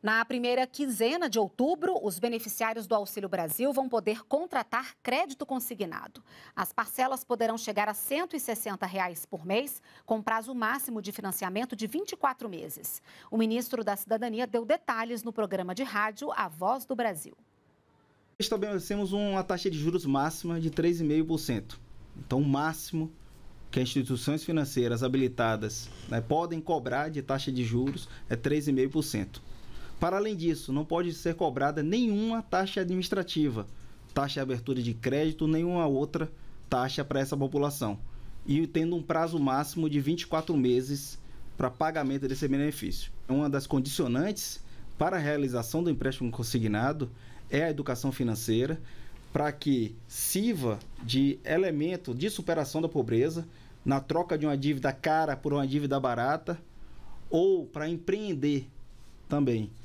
Na primeira quinzena de outubro, os beneficiários do Auxílio Brasil vão poder contratar crédito consignado. As parcelas poderão chegar a R$ 160 reais por mês, com prazo máximo de financiamento de 24 meses. O ministro da Cidadania deu detalhes no programa de rádio A Voz do Brasil. Estabelecemos uma taxa de juros máxima de 3,5%. Então, o máximo que as instituições financeiras habilitadas né, podem cobrar de taxa de juros é 3,5%. Para além disso, não pode ser cobrada nenhuma taxa administrativa, taxa de abertura de crédito, nenhuma outra taxa para essa população. E tendo um prazo máximo de 24 meses para pagamento desse benefício. Uma das condicionantes para a realização do empréstimo consignado é a educação financeira, para que sirva de elemento de superação da pobreza na troca de uma dívida cara por uma dívida barata ou para empreender também.